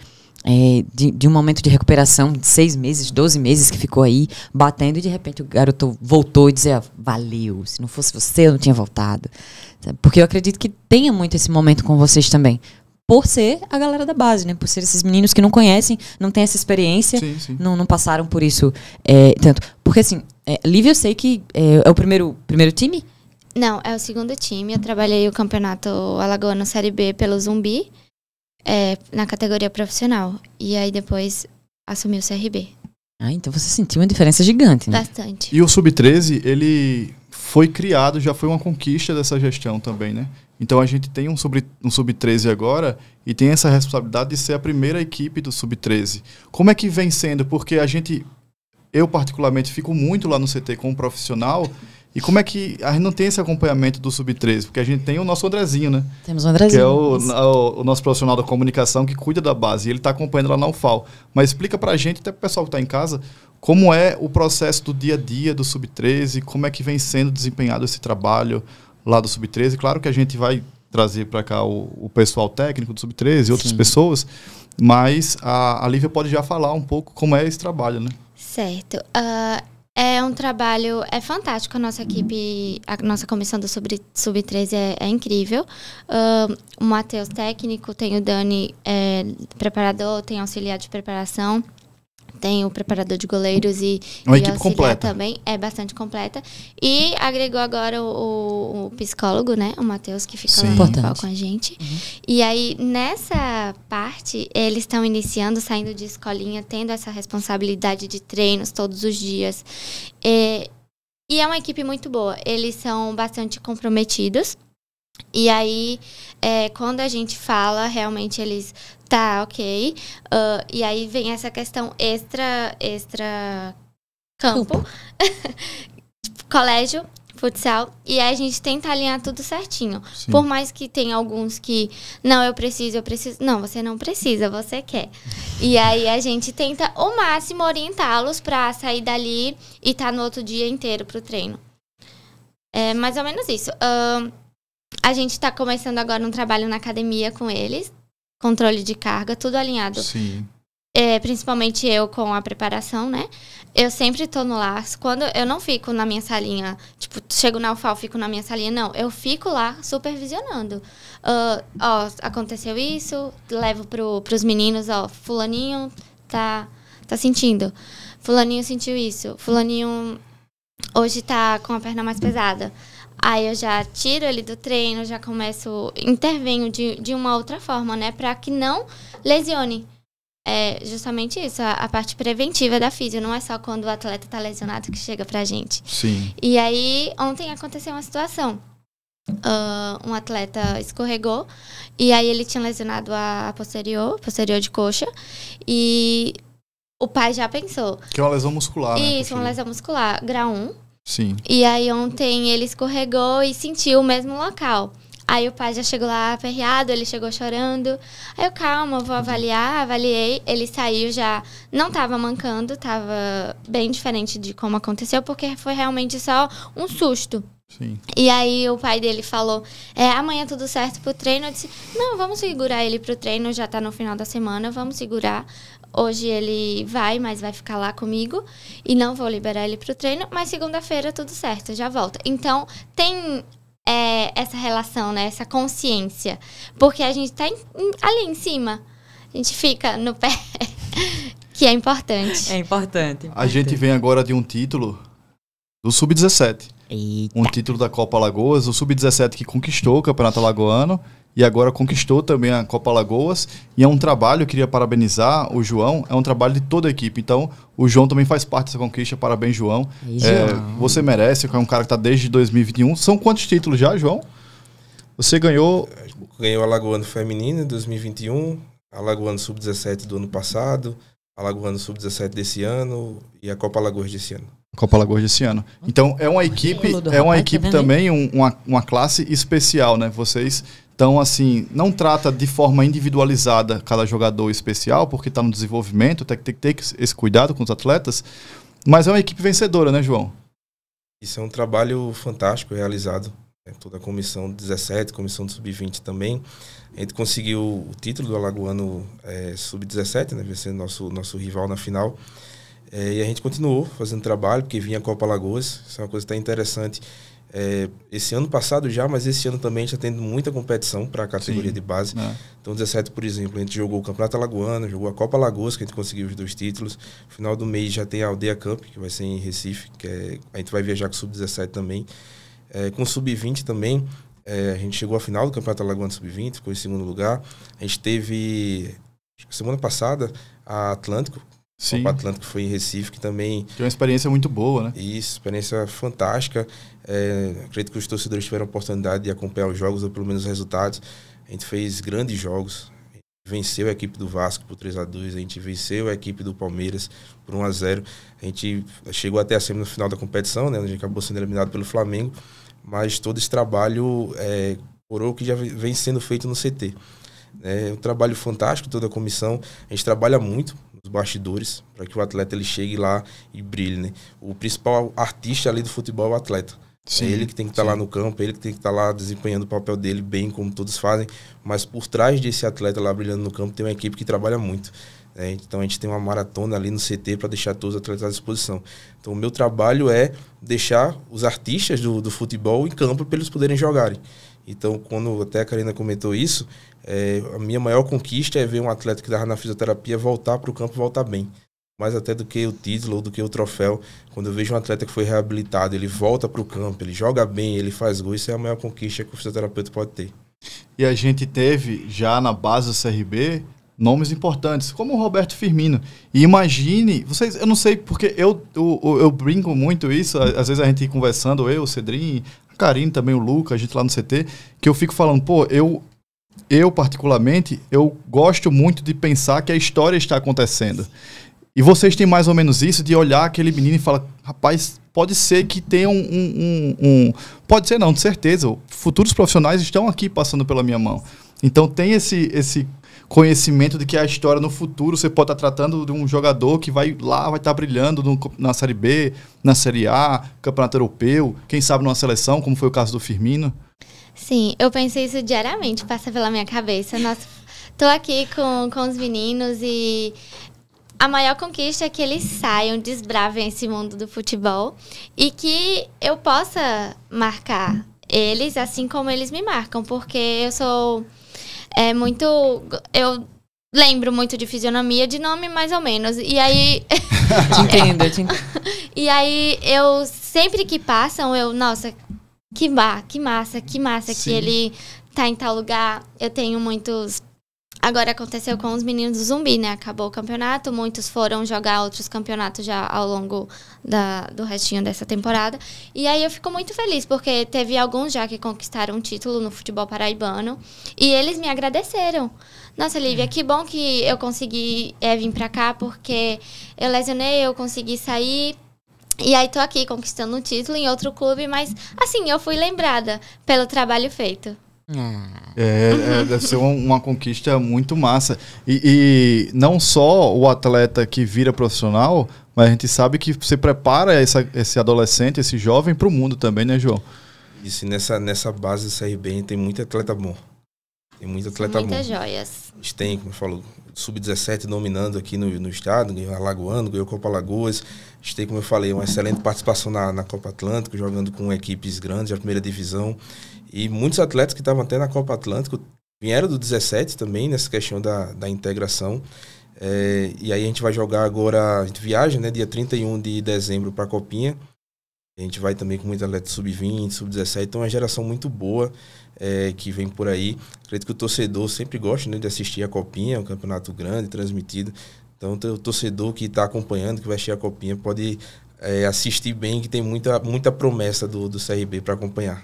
é, de, de, um momento de recuperação de seis meses, doze meses que ficou aí batendo e de repente o garoto voltou e dizia, valeu, se não fosse você eu não tinha voltado. Porque eu acredito que tenha muito esse momento com vocês também por ser a galera da base, né? Por ser esses meninos que não conhecem, não têm essa experiência, sim, sim. Não, não passaram por isso é, tanto. Porque assim, é, Lívia eu sei que é, é, o primeiro, primeiro time? Não, é o segundo time. Eu trabalhei o campeonato Alagoano Série B pelo Zumbi, é, na categoria profissional. E aí depois assumi o CRB. Ah, então você sentiu uma diferença gigante, né? Bastante. E o Sub-13, ele foi criado, já foi uma conquista dessa gestão também, né? Então a gente tem um sub-13 um sub agora e tem essa responsabilidade de ser a primeira equipe do sub-13. Como é que vem sendo? Porque a gente, eu particularmente, fico muito lá no CT como profissional. E como é que a gente não tem esse acompanhamento do sub-13? Porque a gente tem o nosso Andrezinho, né? Temos o Andrezinho. Que é o, o, o nosso profissional da comunicação que cuida da base. E ele está acompanhando lá na UFAL. Mas explica para a gente, até para o pessoal que está em casa, como é o processo do dia a dia do sub-13, como é que vem sendo desempenhado esse trabalho, lá do Sub-13. Claro que a gente vai trazer para cá o, o, pessoal técnico do Sub-13 e outras Sim. pessoas, mas a, a Lívia pode já falar um pouco como é esse trabalho, né? Certo. Uh, é um trabalho, é fantástico. A nossa equipe, a nossa comissão do Sub-13 Sub é, é, incrível. Uh, o Matheus técnico, tem o Dani é, preparador, tem auxiliar de preparação tem o preparador de goleiros e, Uma e equipe completa. também, é bastante completa. E agregou agora o, o psicólogo, né? O Matheus, que fica Sim. lá com a gente. Uhum. E aí, nessa parte, eles estão iniciando, saindo de escolinha, tendo essa responsabilidade de treinos todos os dias. E, e é uma equipe muito boa. Eles são bastante comprometidos. E aí, é, quando a gente fala, realmente eles tá ok. Uh, e aí vem essa questão extra, extra campo, tipo, colégio, futsal. E aí a gente tenta alinhar tudo certinho. Sim. Por mais que tenha alguns que, não, eu preciso, eu preciso. Não, você não precisa, você quer. e aí a gente tenta o máximo orientá-los para sair dali e estar tá no outro dia inteiro pro treino. É mais ou menos isso. Uh, a gente está começando agora um trabalho na academia com eles, controle de carga, tudo alinhado. Sim. É, principalmente eu com a preparação, né? Eu sempre tô no laço. Quando eu não fico na minha salinha, tipo, chego na UFAL, fico na minha salinha, não. Eu fico lá supervisionando. Uh, ó, aconteceu isso, levo pro, pros meninos, ó, fulaninho tá, tá sentindo. Fulaninho sentiu isso. Fulaninho hoje tá com a perna mais pesada. Aí eu já tiro ele do treino, já começo, intervenho de, de uma outra forma, né? Para que não lesione. É justamente isso, a, a, parte preventiva da física. Não é só quando o atleta tá lesionado que chega pra gente. Sim. E aí, ontem aconteceu uma situação. Uh, um atleta escorregou e aí ele tinha lesionado a posterior, posterior de coxa. E o pai já pensou. Que é uma lesão muscular, né? Isso, uma lesão muscular, grau 1. Sim. E aí ontem ele escorregou e sentiu o mesmo local. Aí o pai já chegou lá aperreado, ele chegou chorando. Aí eu, calma, vou avaliar, avaliei. Ele saiu já, não tava mancando, tava bem diferente de como aconteceu, porque foi realmente só um susto. Sim. E aí o pai dele falou, é, amanhã tudo certo pro treino. Eu disse, não, vamos segurar ele pro treino, já tá no final da semana, vamos segurar. Hoje ele vai, mas vai ficar lá comigo e não vou liberar ele pro treino, mas segunda-feira tudo certo, já volta. Então, tem é, essa relação, né? Essa consciência. Porque a gente tá em, em, ali em cima. A gente fica no pé, que é importante. É importante, importante. A gente vem agora de um título do Sub-17. Um título da Copa Lagoas, o Sub-17 que conquistou o Campeonato Lagoano e agora conquistou também a Copa Lagoas. E é um trabalho, eu queria parabenizar o João, é um trabalho de toda a equipe. Então, o João também faz parte dessa conquista. Parabéns, João. É é, João. É, você merece, é um cara que está desde 2021. São quantos títulos já, João? Você ganhou. Ganhou a Lagoano Feminina em 2021, a Lagoano Sub-17 do ano passado, a Lagoano Sub-17 desse ano e a Copa Lagoas desse ano. Copa Lagoas desse ano. Então é uma equipe, é uma tá equipe também, uma, uma classe especial, né? Vocês então, assim, não trata de forma individualizada cada jogador especial, porque está no desenvolvimento, tem que ter esse cuidado com os atletas, mas é uma equipe vencedora, né, João? Isso é um trabalho fantástico realizado. Né? Toda a comissão 17, comissão de Sub-20 também. A gente conseguiu o título do Alagoano é, Sub-17, né? vencendo nosso, nosso rival na final. É, e a gente continuou fazendo trabalho, porque vinha a Copa Alagoas. Isso é uma coisa até interessante é, esse ano passado já, mas esse ano também a gente está tendo muita competição para a categoria Sim, de base. Né? Então, 17, por exemplo, a gente jogou o Campeonato Alagoano, jogou a Copa Lagoas, que a gente conseguiu os dois títulos. Final do mês já tem a Aldeia Cup, que vai ser em Recife, que é, a gente vai viajar com o Sub-17 também. É, com o Sub-20 também, é, a gente chegou à final do Campeonato Alagoano Sub-20, ficou em segundo lugar. A gente teve, semana passada, a Atlântico, Sim. Copa Atlântico foi em Recife, que também. Que é uma experiência muito boa, né? Isso, experiência fantástica. É, acredito que os torcedores tiveram a oportunidade de acompanhar os jogos, ou pelo menos os resultados. A gente fez grandes jogos. A venceu a equipe do Vasco por 3 a 2 a gente venceu a equipe do Palmeiras por 1 a 0 A gente chegou até a semifinal da competição, né? A gente acabou sendo eliminado pelo Flamengo, mas todo esse trabalho é, o que já vem sendo feito no CT. Né. É um trabalho fantástico, toda a comissão. A gente trabalha muito nos bastidores para que o atleta ele chegue lá e brilhe. Né? O principal artista ali do futebol é o atleta. É sim, é ele que tem que estar tá lá no campo, é ele que tem que estar tá lá desempenhando o papel dele bem, como todos fazem. Mas por trás desse atleta lá brilhando no campo, tem uma equipe que trabalha muito. Né? Então a gente tem uma maratona ali no CT para deixar todos os atletas à disposição. Então o meu trabalho é deixar os artistas do, do futebol em campo para eles poderem jogarem. Então, quando até a Karina comentou isso, é, a minha maior conquista é ver um atleta que estava na fisioterapia voltar para o campo e voltar bem mais até do que o título ou do que o troféu. Quando eu vejo um atleta que foi reabilitado, ele volta para o campo, ele joga bem, ele faz gol, isso é a maior conquista que o fisioterapeuta pode ter. E a gente teve já na base do CRB nomes importantes, como o Roberto Firmino. E imagine, vocês, eu não sei porque eu, eu, eu brinco muito isso, às vezes a gente conversando, eu, o Cedrinho, a Karine também, o Lucas, a gente lá no CT, que eu fico falando, pô, eu, eu particularmente, eu gosto muito de pensar que a história está acontecendo. E vocês têm mais ou menos isso de olhar aquele menino e falar, rapaz, pode ser que tenha um, um, um, um, Pode ser não, de certeza. Futuros profissionais estão aqui passando pela minha mão. Então tem esse, esse conhecimento de que a história no futuro você pode estar tá tratando de um jogador que vai lá, vai estar tá brilhando no, na Série B, na Série A, Campeonato Europeu, quem sabe numa seleção, como foi o caso do Firmino. Sim, eu penso isso diariamente, passa pela minha cabeça. Nossa, tô aqui com, com os meninos e a maior conquista é que eles saiam, desbravem esse mundo do futebol e que eu possa marcar eles assim como eles me marcam, porque eu sou é muito eu lembro muito de fisionomia, de nome mais ou menos. E aí te entendo, te entendo. E aí eu sempre que passam, eu, nossa, que bar, que massa, que massa Sim. que ele tá em tal lugar. Eu tenho muitos Agora aconteceu com os meninos do zumbi, né? Acabou o campeonato, muitos foram jogar outros campeonatos já ao longo da, do restinho dessa temporada. E aí eu fico muito feliz, porque teve alguns já que conquistaram um título no futebol paraibano. E eles me agradeceram. Nossa, Lívia, que bom que eu consegui é, vir pra cá, porque eu lesionei, eu consegui sair. E aí tô aqui conquistando um título em outro clube, mas assim, eu fui lembrada pelo trabalho feito. É, é, uhum. deve ser uma, uma conquista muito massa. E, e, não só o atleta que vira profissional, mas a gente sabe que você prepara essa, esse adolescente, esse jovem, para o mundo também, né, João? Isso, nessa, nessa base do CRB tem muito atleta bom. Tem muito atleta Muitas bom. joias. A gente tem, como eu falo sub-17 dominando aqui no, no estado, ganhou Alagoano, ganhou Copa Lagoas. A gente tem, como eu falei, uma excelente participação na, na Copa Atlântico, jogando com equipes grandes, a primeira divisão. E muitos atletas que estavam até na Copa Atlântico vieram do 17 também, nessa questão da, da integração. É, e aí a gente vai jogar agora, a gente viaja, né, dia 31 de dezembro para a Copinha. A gente vai também com muitos atletas sub-20, sub-17, então é uma geração muito boa é, que vem por aí. Acredito que o torcedor sempre gosta né, de assistir a Copinha, um campeonato grande, transmitido. Então, o torcedor que está acompanhando, que vai assistir a Copinha, pode é, assistir bem, que tem muita, muita promessa do, do CRB para acompanhar.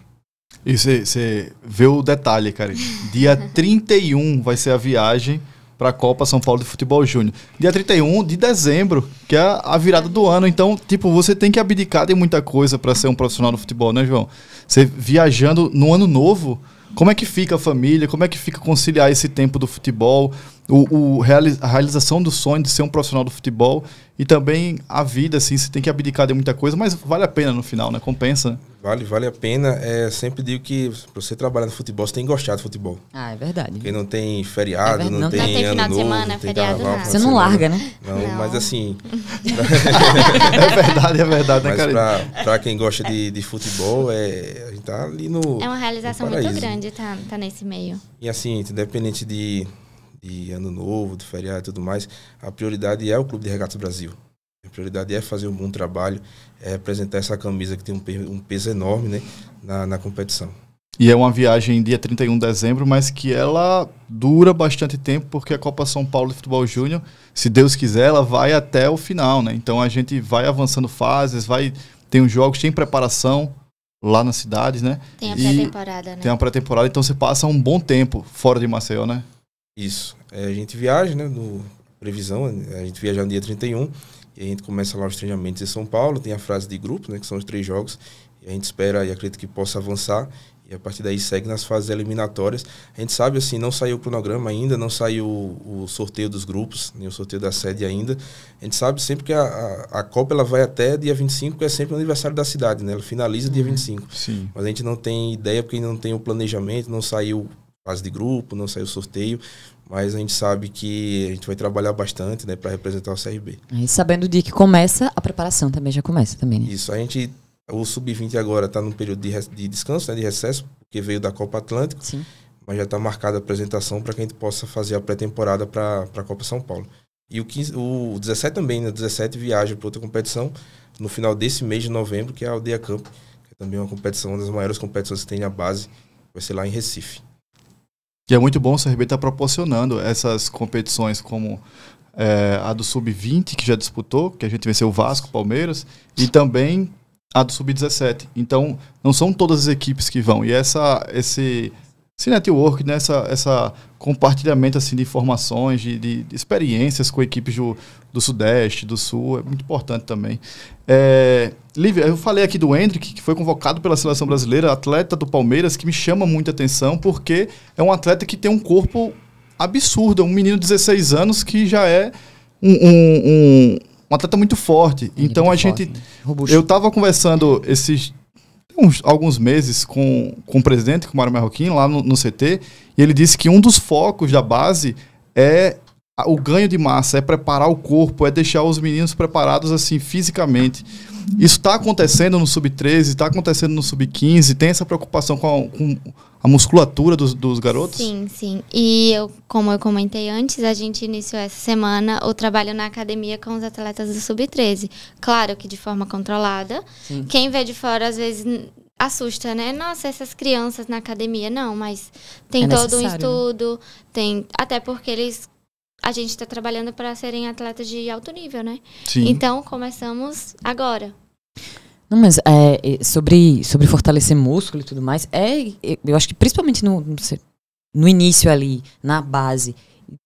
E você vê o detalhe, cara. Dia 31 vai ser a viagem para a Copa São Paulo de Futebol Júnior. Dia 31 de dezembro, que é a virada do ano. Então, tipo, você tem que abdicar de muita coisa para ser um profissional do futebol, né, João? Você viajando no ano novo, como é que fica a família? Como é que fica conciliar esse tempo do futebol? o, o reali a realização do sonho de ser um profissional do futebol e também a vida, assim, você tem que abdicar de muita coisa, mas vale a pena no final, né? Compensa. Né? Vale, vale a pena. É, sempre digo que pra você trabalhar no futebol, você tem que gostar de futebol. Ah, é verdade. Porque não tem é feriado, é não, não, tá tem, tem ano final novo, de semana, não tem feriado, carnaval, Você não larga, né? Não, não. mas assim... é verdade, é verdade, né, cara? Pra, pra, quem gosta de, de futebol, é, a gente tá ali no É uma realização muito grande tá, tá nesse meio. E assim, independente de de ano novo, de feriado e tudo mais, a prioridade é o Clube de Regatas Brasil. A prioridade é fazer um bom trabalho, é apresentar essa camisa que tem um peso enorme né, na, na competição. E é uma viagem dia 31 de dezembro, mas que ela dura bastante tempo, porque a Copa São Paulo de Futebol Júnior, se Deus quiser, ela vai até o final, né? Então a gente vai avançando fases, vai tem os jogos, tem preparação lá nas cidades, né? Tem a pré-temporada, né? Tem a pré-temporada, então você passa um bom tempo fora de Maceió, né? Isso. É, a gente viaja, né? No, previsão, a gente viaja no dia 31 e a gente começa lá os treinamentos em São Paulo. Tem a fase de grupo, né? Que são os três jogos. E a gente espera e acredita que possa avançar. E a partir daí segue nas fases eliminatórias. A gente sabe, assim, não saiu o cronograma ainda, não saiu o, sorteio dos grupos, nem o sorteio da sede ainda. A gente sabe sempre que a, a, a, Copa ela vai até dia 25, que é sempre o aniversário da cidade, né? Ela finaliza uhum. dia 25. Sim. Mas a gente não tem ideia, porque não tem o planejamento, não saiu fase de grupo, não saiu sorteio, mas a gente sabe que a gente vai trabalhar bastante, né, para representar o CRB. E sabendo o dia que começa, a preparação também já começa também, né? Isso, a gente o sub-20 agora está num período de, de descanso, né, de recesso, porque veio da Copa Atlântica. Sim. Mas já está marcada a apresentação para que a gente possa fazer a pré-temporada para a Copa São Paulo. E o, 15, o 17 também, né? 17 viaja para outra competição no final desse mês de novembro, que é a Aldeia Camp, que é também uma competição, uma das maiores competições que tem na base, vai ser lá em Recife. E é muito bom, o CRB estar tá proporcionando essas competições como é, a do Sub-20, que já disputou, que a gente venceu o Vasco, Palmeiras, e também a do Sub-17. Então, não são todas as equipes que vão. E essa, esse esse network, né, essa, essa compartilhamento assim, de informações, de, de experiências com equipes do, do, Sudeste, do Sul, é muito importante também. É, Lívia, eu falei aqui do Hendrick, que foi convocado pela seleção brasileira, atleta do Palmeiras, que me chama muita atenção, porque é um atleta que tem um corpo absurdo, é um menino de 16 anos que já é um, um, um um atleta muito forte. Muito então a forte, gente. Né? Eu estava conversando esses alguns meses com, com o presidente, com o Mário Marroquim, lá no, no CT, e ele disse que um dos focos da base é o ganho de massa, é preparar o corpo, é deixar os meninos preparados assim fisicamente. Isso está acontecendo no sub-13, está acontecendo no sub-15, tem essa preocupação com, a, com a musculatura dos, dos garotos? Sim, sim. E eu, como eu comentei antes, a gente iniciou essa semana o trabalho na academia com os atletas do Sub-13. Claro que de forma controlada. Sim. Quem vê de fora, às vezes, assusta, né? Nossa, essas crianças na academia. Não, mas tem é todo um né? estudo, tem. Até porque eles. A gente está trabalhando para serem atletas de alto nível, né? Sim. Então começamos agora. Não, mas é, é, sobre, sobre fortalecer músculo e tudo mais, é, é eu acho que principalmente no, no início ali, na base,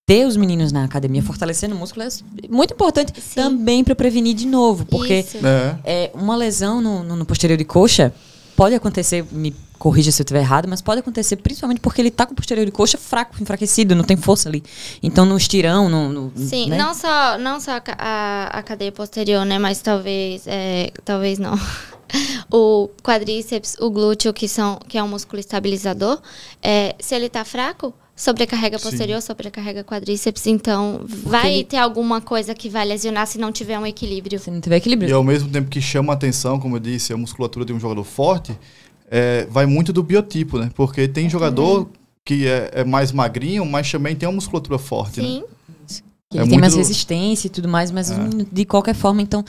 ter os meninos na academia fortalecendo o músculo é muito importante Sim. também para prevenir de novo, porque é. é. uma lesão no, no, no posterior de coxa pode acontecer, me corrija se eu estiver errado, mas pode acontecer principalmente porque ele está com o posterior de coxa fraco, enfraquecido, não tem força ali. Então, no estirão, no. no Sim, né? não só, não só a, a, cadeia posterior, né? Mas talvez. É, talvez não. o quadríceps, o glúteo, que, são, que é um músculo estabilizador, é, se ele está fraco, sobrecarrega posterior, Sim. sobrecarrega quadríceps, então Porque vai ele... ter alguma coisa que vai lesionar se não tiver um equilíbrio. Se não tiver equilíbrio. E ao mesmo tempo que chama a atenção, como eu disse, a musculatura de um jogador forte, é, vai muito do biotipo, né? Porque tem jogador que é, é, mais magrinho, mas também tem uma musculatura forte, Sim. né? Sim. É ele tem mais resistência e tudo mais, mas é. hum, de qualquer forma, então,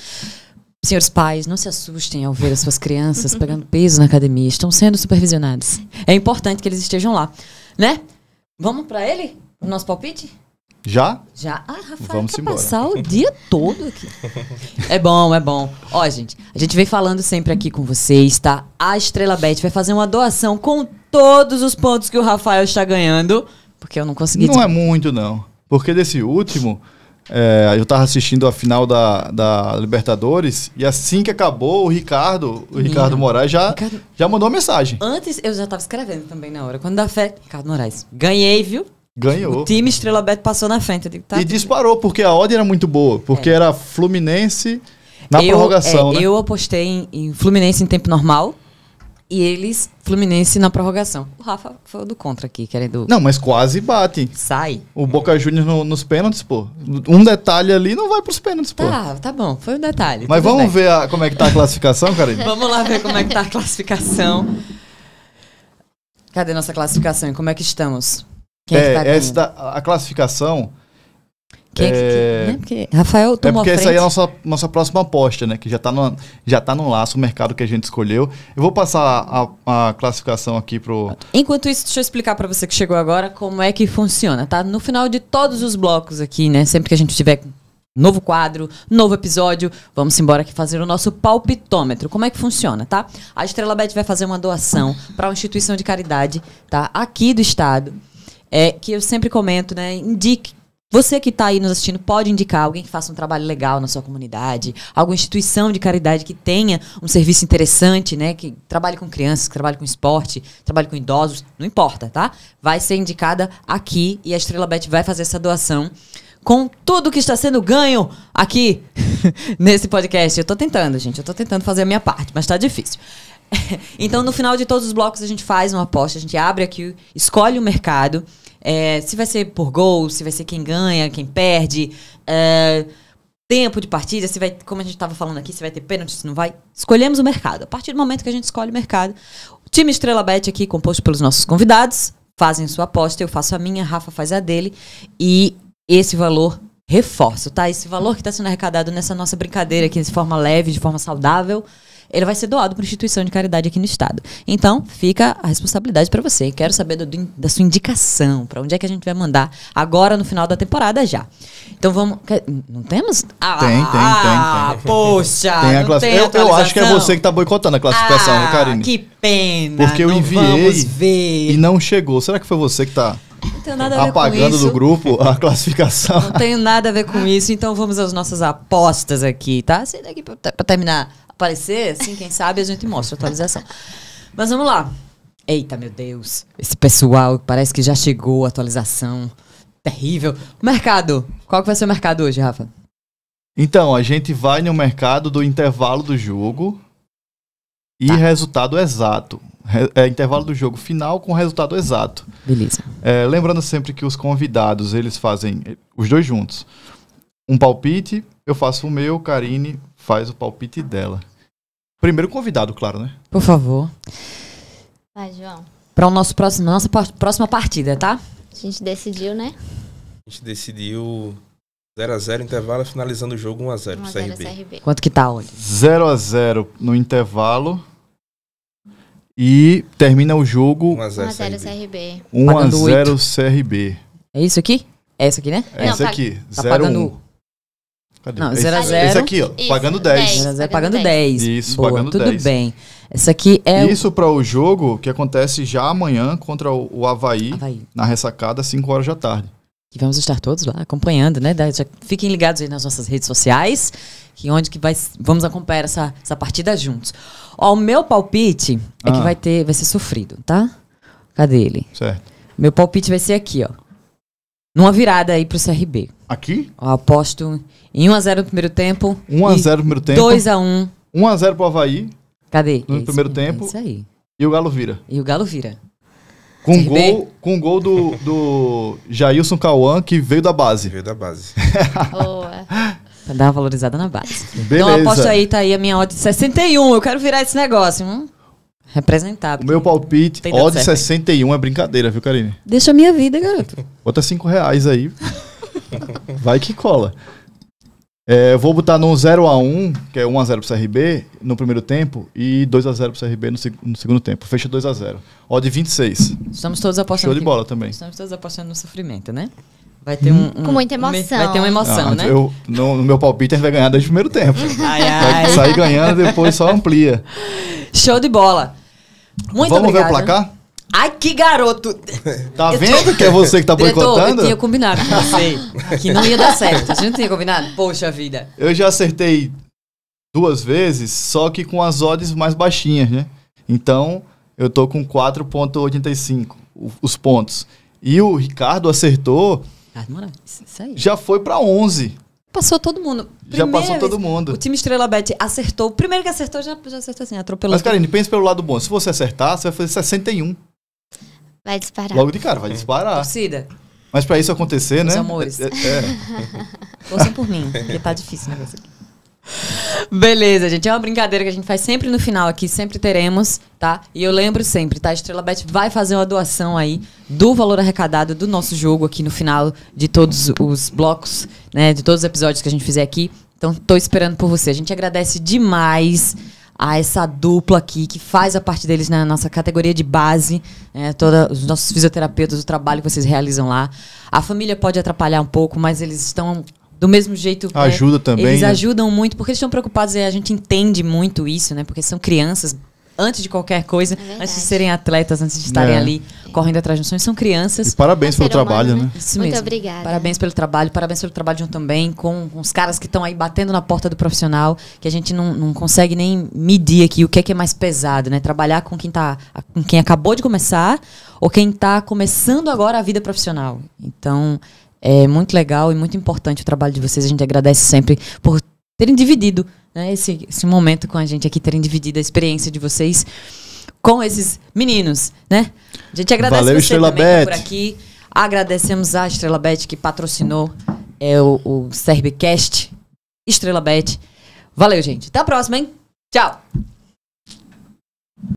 senhores pais, não se assustem ao ver as suas crianças pegando peso na academia. Estão sendo supervisionados. É importante que eles estejam lá, né? Vamos para ele? O nosso palpite? Já? Já. Ah, Rafael, Vamos embora. passar o dia todo aqui. É bom, é bom. Ó, gente, a gente vem falando sempre aqui com vocês, tá? A Estrela Bet vai fazer uma doação com todos os pontos que o Rafael está ganhando, porque eu não consegui... Não é muito, não. Porque desse último, é, eu tava assistindo a final da, da Libertadores e assim que acabou, o Ricardo, o Minha. Ricardo Moraes já, Ricardo... já mandou uma mensagem. Antes eu já tava escrevendo também na hora. Quando dá fé, Ricardo Moraes, ganhei, viu? Ganhou. O time Estrela Beto passou na frente. Digo, tá e disparou, porque a odd era muito boa. Porque é. era Fluminense na eu, prorrogação, é, né? Eu apostei em, em, Fluminense em tempo normal e eles Fluminense na prorrogação. O Rafa foi do contra aqui, querendo... Não, mas quase bate. Sai. O Boca Juniors no, nos pênaltis, pô. Um detalhe ali não vai pros pênaltis, pô. Tá, tá bom. Foi um detalhe. Mas vamos bem. ver a, como é que tá a classificação, Karine? vamos lá ver como é que tá a classificação. Cadê nossa classificação e como é que estamos? Quem é, é tá essa a classificação. Quem é, que, é... Né? Porque Rafael tomou É porque essa aí é a nossa, nossa próxima aposta, né? Que já está no, já tá no laço, o mercado que a gente escolheu. Eu vou passar a, a classificação aqui pro... Enquanto isso, deixa eu explicar para você que chegou agora como é que funciona, tá? No final de todos os blocos aqui, né? Sempre que a gente tiver novo quadro, novo episódio, vamos embora aqui fazer o nosso palpitômetro. Como é que funciona, tá? A Estrela Bet vai fazer uma doação para uma instituição de caridade, tá? Aqui do estado é, que eu sempre comento, né? Indique. Você que está aí nos assistindo pode indicar alguém que faça um trabalho legal na sua comunidade, alguma instituição de caridade que tenha um serviço interessante, né? Que trabalhe com crianças, que trabalhe com esporte, trabalhe com idosos, não importa, tá? Vai ser indicada aqui e a Estrela Bet vai fazer essa doação com tudo que está sendo ganho aqui nesse podcast. Eu estou tentando, gente. Eu estou tentando fazer a minha parte, mas está difícil. então, no final de todos os blocos, a gente faz uma aposta, a gente abre aqui, escolhe o mercado. É, se vai ser por gol, se vai ser quem ganha, quem perde, é, tempo de partida, se vai, como a gente estava falando aqui, se vai ter pênalti, se não vai. Escolhemos o mercado. A partir do momento que a gente escolhe o mercado, o time Estrela Bet aqui, composto pelos nossos convidados, fazem sua aposta, eu faço a minha, a Rafa faz a dele, e esse valor reforço, tá? Esse valor que está sendo arrecadado nessa nossa brincadeira aqui, de forma leve, de forma saudável, ele vai ser doado para instituição de caridade aqui no estado. Então, fica a responsabilidade para você. Quero saber do, do, da sua indicação, para onde é que a gente vai mandar agora no final da temporada já. Então vamos. Não temos? Ah, tem, tem, tem, Ah, poxa! Tem a class... eu, eu, acho que é você que está boicotando a classificação, ah, Karine. Que pena! Porque eu enviei e não chegou. Será que foi você que está apagando do grupo a classificação. Não tenho nada a ver com isso, então vamos às nossas apostas aqui, tá? Assim daqui pra, pra terminar aparecer, assim, quem sabe a gente mostra a atualização. Mas vamos lá. Eita, meu Deus. Esse pessoal parece que já chegou a atualização. Terrível. Mercado. Qual que vai ser o mercado hoje, Rafa? Então, a gente vai no mercado do intervalo do jogo e tá. resultado exato. É intervalo do jogo final com resultado exato. Beleza. É, lembrando sempre que os convidados, eles fazem os dois juntos. Um palpite, eu faço o meu, Karine faz o palpite dela. Primeiro convidado, claro, né? Por favor. Vai, João. Para próximo, nossa próxima partida, tá? A gente decidiu, né? A gente decidiu 0x0 intervalo, finalizando o jogo 1x0 pro CRB. Quanto que tá hoje? 0x0 no intervalo. E termina o jogo 1x0 CRB. 1x0 CRB. É isso aqui? É isso aqui, né? É essa tá aqui. 0 x 0 pagando Cadê? Não, 0 a 0. Esse aqui, ó, pagando 10. 10. 0 a 0 pagando 10. Isso, Boa, pagando tudo 10. bem. Essa aqui é Isso para o jogo que acontece já amanhã contra o, Havaí, Havaí. na ressacada, às 5 horas da tarde. E vamos estar todos lá acompanhando, né? Já fiquem ligados aí nas nossas redes sociais, que onde que vai, vamos acompanhar essa, essa partida juntos. Ó, o meu palpite ah. é que ah. vai ter, vai ser sofrido, tá? Cadê ele? Certo. Meu palpite vai ser aqui, ó numa virada aí pro CRB. Aqui? Eu aposto em 1x0 no primeiro tempo. 1x0 no primeiro tempo. 2x1. 1x0 pro Havaí. Cadê? No Esse primeiro é tempo. Isso aí. E o Galo vira. E o Galo vira. Com CRB. gol, com gol do, do Jailson Cauã, que veio da base. Veio da base. Boa. pra dar uma valorizada na base. Beleza. Então aposto aí, tá aí a minha odd de 61. Eu quero virar esse negócio. Hum? Representado. O meu palpite, ó de 61 é brincadeira, viu, Karine? Deixa a minha vida, garoto. Bota 5 reais aí. Vai que cola. É, eu vou botar no 0x1, que é 1x0 pro CRB no primeiro tempo e 2x0 pro CRB no, seg no segundo tempo. Fecha 2x0. Ó de 26. Estamos todos apostando. Show de bola também. Estamos todos apostando no sofrimento, né? Vai ter hum? um, um, Com muita emoção. Vai ter uma emoção, ah, né? Eu, no, no meu palpite, a gente vai ganhar desde o primeiro tempo. ai, ai. Vai sair ganhando, depois só amplia. Show de bola. Muito Vamos obrigada. ver o placar? Ai, que garoto! Tá eu vendo tô... que é você que tá boicotando? eu tinha combinado com você que não ia dar certo. A gente não tinha combinado? Poxa vida. Eu já acertei duas vezes, só que com as odds mais baixinhas, né? Então, eu tô com 4.85 os pontos. E o Ricardo acertou Ricardo ah, Moraes, isso aí. Já foi para 11. Passou todo mundo. Primeira já passou vez, todo mundo. O time Estrela Bet acertou. O primeiro que acertou já, já acertou assim, atropelou. Mas, Karine, pensa pelo lado bom. Se você acertar, você vai fazer 61. Vai disparar. Logo de cara, vai é. disparar. Torcida. Mas para isso acontecer, Os né? Os amores. É, é. é. Ouçam por mim, porque tá difícil o negócio aqui. Beleza, gente. É uma brincadeira que a gente faz sempre no final aqui, sempre teremos, tá? E eu lembro sempre, tá? A Estrela Bet vai fazer uma doação aí do valor arrecadado do nosso jogo aqui no final de todos os blocos, né? De todos os episódios que a gente fizer aqui. Então, tô esperando por você. A gente agradece demais a essa dupla aqui que faz a parte deles na nossa categoria de base, né, toda os nossos fisioterapeutas, o trabalho que vocês realizam lá. A família pode atrapalhar um pouco, mas eles estão do mesmo jeito. Né, Ajuda também. Eles né? ajudam muito, porque eles estão preocupados, e é, a gente entende muito isso, né? Porque são crianças, antes de qualquer coisa, é antes de serem atletas, antes de estarem é. ali correndo atrás de um são crianças. E parabéns é pelo humano, trabalho, né? né? Isso Muito mesmo. obrigada. Parabéns pelo trabalho, parabéns pelo trabalho de um também, com os caras que estão aí batendo na porta do profissional, que a gente não, não consegue nem medir aqui o que é, que é mais pesado, né? Trabalhar com quem tá, com quem acabou de começar ou quem está começando agora a vida profissional. Então, é muito legal e muito importante o trabalho de vocês. A gente agradece sempre por terem dividido né, esse, esse momento com a gente aqui, terem dividido a experiência de vocês com esses meninos, né? A gente agradece Valeu, você Estrela também Bet. Tá por aqui. Agradecemos a Estrela Bet que patrocinou é, o, o Serbcast. Estrela Bet. Valeu, gente. Até a próxima, hein? Tchau!